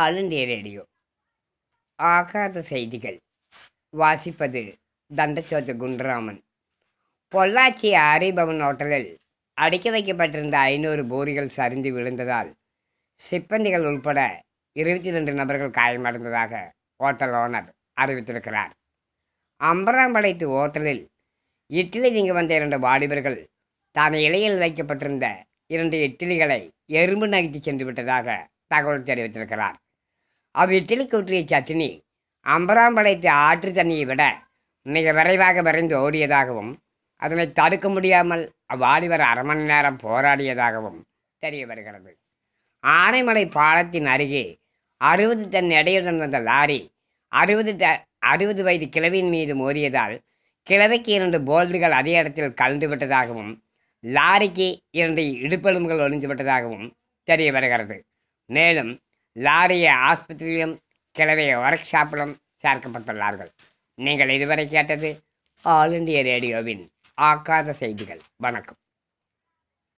all Indian radio ஆகாத செய்திகள் வாசிப்பது தண்டச்சோத்து குண்டராமன் பொள்ளாச்சி ஆரிபவன் ஹோட்டலில் அடுக்கி வைக்கப்பட்டிருந்த ஐநூறு போரிகள் சரிந்து விழுந்ததால் சிப்பந்திகள் உள்பட இருபத்தி ரெண்டு நபர்கள் காயமடைந்ததாக ஹோட்டல் ஓனர் அறிவித்திருக்கிறார் அம்பராம்படைத்து ஹோட்டலில் இட்லி நீங்க வந்த இரண்டு வாலிபர்கள் தான் இலையில் வைக்கப்பட்டிருந்த இரண்டு இட்லிகளை எறும்பு நகர்த்தி சென்று விட்டதாக தகவல் தெரிவித்திருக்கிறார் அவ்விர் கூற்றிய சட்னி அம்பராம்பளைத்து ஆற்று தண்ணியை விட மிக விரைவாக விரைந்து ஓடியதாகவும் அதனை தடுக்க முடியாமல் அவ்வாலிபர் அரை மணி நேரம் போராடியதாகவும் தெரிய வருகிறது ஆனைமலை பாலத்தின் அருகே அறுபது டன் எடையுடன் வந்த லாரி அறுபது ட அறுபது வயது கிழவியின் மீது மோதியதால் கிழவைக்கு இரண்டு போல்டுகள் அதே இடத்தில் கலந்து விட்டதாகவும் லாரிக்கு இரண்டு இடுப்பெலும்புகள் ஒழிந்து விட்டதாகவும் தெரிய வருகிறது மேலும் லாரியை ஆஸ்பத்திரியிலும் கிழவையை ஒர்க் ஷாப்பிலும் சேர்க்கப்பட்டுள்ளார்கள் நீங்கள் இதுவரை கேட்டது ஆல் இண்டியா ரேடியோவின் ஆக்காத செய்திகள் வணக்கம்